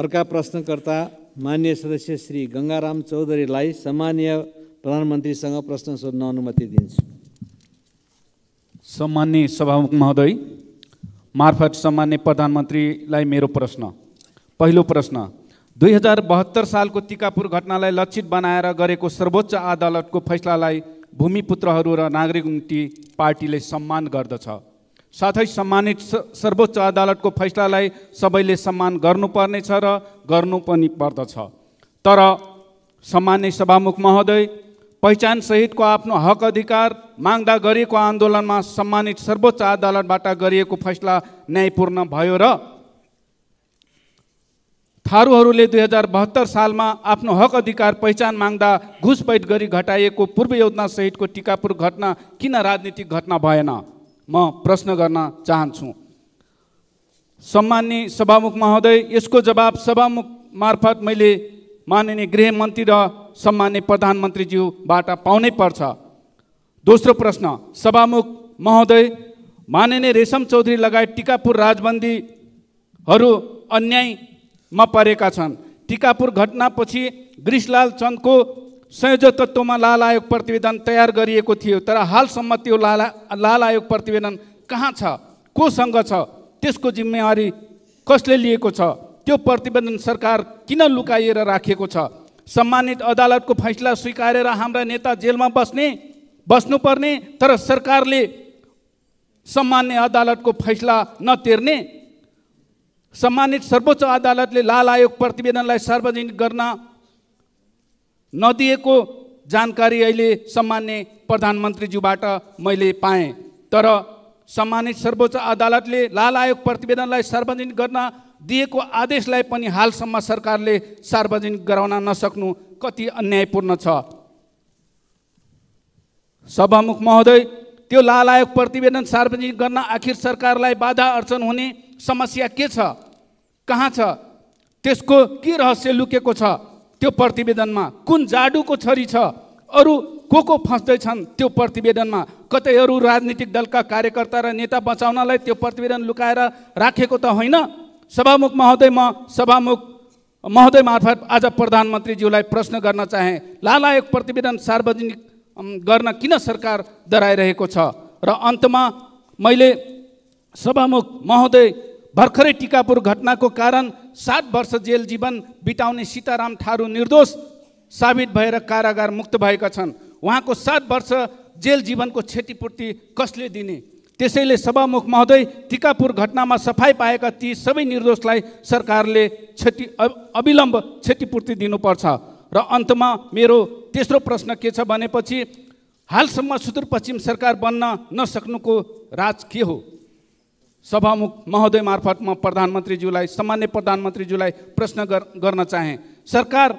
अर्का प्रश्नकर्ता मान्य सदस्य श्री गङ्गाराम चौधरीलाई सामान्य प्रधानमन्त्रीसँग प्रश्न सोध्न अनुमति दिन्छु सम्मान्य सभामुख महोदय मार्फत सम्मान्य प्रधानमन्त्रीलाई मेरो प्रश्न पहिलो प्रश्न दुई हजार बहत्तर सालको टिकापुर घटनालाई लक्षित बनाएर गरेको सर्वोच्च अदालतको फैसलालाई भूमिपुत्रहरू र नागरिक पार्टीले सम्मान गर्दछ साथै सम्मानित सर्वोच्च अदालतको फैसलालाई सबैले सम्मान गर्नुपर्नेछ र गर्नु पनि पर्दछ तर सम्मान्य सभामुख महोदय पहिचानसहितको आफ्नो हक अधिकार माग्दा गरिएको आन्दोलनमा सम्मानित सर्वोच्च अदालतबाट गरिएको फैसला न्यायपूर्ण भयो र थारूहरूले दुई हजार बहत्तर सालमा आफ्नो हक अधिकार पहिचान माग्दा घुसपैठ गरी घटाइएको पूर्व योजनासहितको टिकापुर घटना किन राजनीतिक घटना भएन म प्रश्न गर्न चाहन्छु सम्मान्य सभामुख महोदय यसको जवाब सभामुख मार्फत मैले माननीय गृहमन्त्री र सम्मान्य प्रधानमन्त्रीज्यूबाट पाउनै पर्छ दोस्रो प्रश्न सभामुख महोदय माननीय रेशम चौधरी लगायत टिकापुर राजबन्दीहरू अन्यायमा परेका छन् टिकापुर घटनापछि ग्रिसलाल चन्दको संयोजक तत्त्वमा लाल आयोग प्रतिवेदन तयार गरिएको थियो तर हालसम्म त्यो लाला लाल आयोग प्रतिवेदन कहाँ छ कोसँग छ त्यसको जिम्मेवारी कसले लिएको छ त्यो प्रतिवेदन सरकार किन लुकाइएर राखेको छ सम्मानित अदालतको फैसला स्वीकारेर हाम्रा नेता जेलमा बस्ने बस्नुपर्ने तर सरकारले सम्मान्य अदालतको फैसला नतिर्ने सम्मानित सर्वोच्च अदालतले लाल आयोग प्रतिवेदनलाई सार्वजनिक गर्न नदिएको जानकारी अहिले सम्मान्य प्रधानमन्त्रीज्यूबाट मैले पाएँ तर सम्मानित सर्वोच्च अदालतले लाल आयोग प्रतिवेदनलाई सार्वजनिक गर्न दिएको आदेशलाई पनि हालसम्म सरकारले सार्वजनिक गराउन नसक्नु कति अन्यायपूर्ण छ सभामुख महोदय त्यो लाल आयोग प्रतिवेदन सार्वजनिक गर्न आखिर सरकारलाई बाधा अर्चन हुने समस्या के छ कहाँ छ त्यसको के रहस्य लुकेको छ त्यो प्रतिवेदनमा कुन जाडुको छरी छ अरू को को फस्दैछन् त्यो प्रतिवेदनमा कतै अरू राजनीतिक दलका कार्यकर्ता र नेता बचाउनलाई त्यो प्रतिवेदन लुकाएर राखेको त होइन सभामुख महोदय म सभामुख महोदय मार्फत आज प्रधानमन्त्रीज्यूलाई प्रश्न गर्न चाहे लालायक प्रतिवेदन सार्वजनिक गर्न किन सरकार डराइरहेको छ र अन्तमा मैले सभामुख महोदय भर्खरै टिकापुर घटनाको कारण सात वर्ष जेल जीवन बिताउने सीताराम थारू निर्दोष साबित भएर कारागार मुक्त भएका छन् उहाँको सात वर्ष जेल जीवनको क्षतिपूर्ति कसले दिने त्यसैले सभामुख महोदय टिकापुर घटनामा सफाई पाएका ती सबै निर्दोषलाई सरकारले क्षति अविलम्ब क्षतिपूर्ति दिनुपर्छ र अन्तमा मेरो तेस्रो प्रश्न के छ भनेपछि हालसम्म सुदूरपश्चिम सरकार बन्न नसक्नुको राज के हो सभामुख महोदय मार्फत म प्रधानमन्त्रीज्यूलाई सामान्य प्रधानमन्त्रीज्यूलाई प्रश्न गर्न चाहे सरकार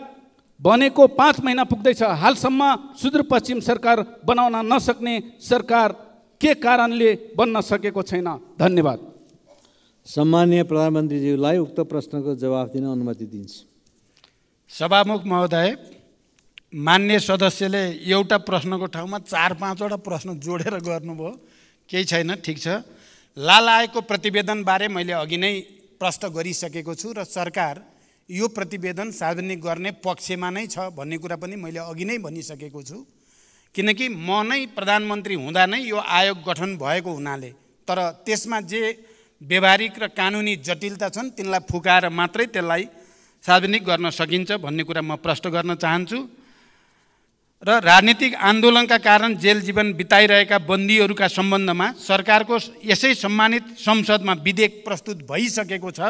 बनेको पाँच महिना पुग्दैछ हालसम्म सुदूरपश्चिम सरकार बनाउन नसक्ने सरकार के कारणले बन्न सकेको छैन धन्यवाद सम्मान्य प्रधानमन्त्रीज्यूलाई उक्त प्रश्नको जवाफ दिन अनुमति दिन्छु सभामुख महोदय मान्य सदस्यले एउटा प्रश्नको ठाउँमा चार पाँचवटा प्रश्न जोडेर गर्नुभयो केही छैन ठिक छ लाल लालायको प्रतिवेदनबारे मैले अघि नै प्रश्न गरिसकेको छु र सरकार यो प्रतिवेदन सार्वजनिक गर्ने पक्षमा नै छ भन्ने कुरा पनि मैले अघि नै भनिसकेको छु किनकि म नै प्रधानमन्त्री हुँदा नै यो आयोग गठन भएको हुनाले तर त्यसमा जे व्यवहारिक र कानुनी जटिलता छन् तिनलाई फुकाएर मात्रै त्यसलाई सार्वजनिक गर्न सकिन्छ भन्ने कुरा म प्रश्न गर्न चाहन्छु र राजनीतिक आन्दोलनका कारण जेल जीवन बिताइरहेका बन्दीहरूका सम्बन्धमा सरकारको यसै सम्मानित संसदमा विधेयक प्रस्तुत भइसकेको छ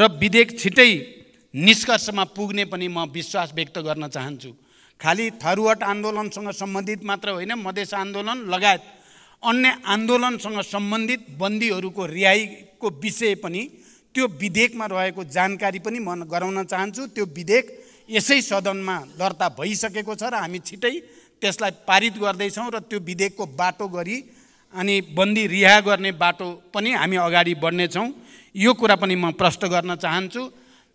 र विधेयक छिटै निष्कर्षमा पुग्ने पनि म विश्वास व्यक्त गर्न चाहन्छु खालि थरुवाट आन्दोलनसँग सम्बन्धित मात्र होइन मधेस आन्दोलन लगायत अन्य आन्दोलनसँग सम्बन्धित बन्दीहरूको रिहाईको विषय पनि त्यो विधेयकमा रहेको जानकारी पनि म गराउन चाहन्छु त्यो विधेयक यसै सदनमा दर्ता भइसकेको छ र हामी छिटै त्यसलाई पारित गर्दैछौँ र त्यो विधेयकको बाटो गरी अनि बन्दी रिहा गर्ने बाटो पनि हामी अगाडि बढ्नेछौँ यो कुरा पनि म प्रष्ट गर्न चाहन्छु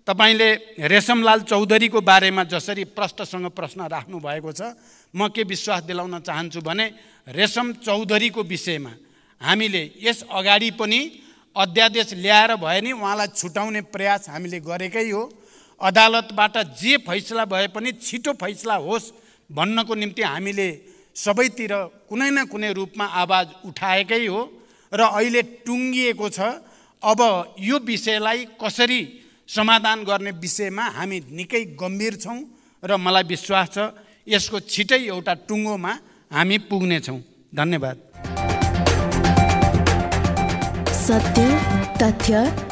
तपाईँले रेशमलाल चौधरीको बारेमा जसरी प्रष्टसँग प्रश्न राख्नु भएको छ म के विश्वास दिलाउन चाहन्छु भने रेशम चौधरीको विषयमा हामीले यस अगाडि पनि अध्यादेश ल्याएर भए नि उहाँलाई छुटाउने प्रयास हामीले गरेकै हो अदालतबाट जे फैसला भए पनि छिटो फैसला होस् भन्नको निम्ति हामीले सबैतिर कुनै न कुनै रूपमा आवाज उठाएकै हो र अहिले टुङ्गिएको छ अब यो विषयलाई कसरी समाधान गर्ने विषयमा हामी निकै गम्भीर छौँ र मलाई विश्वास छ यसको छिटै एउटा टुङ्गोमा हामी पुग्नेछौँ धन्यवाद सत्य तथ्य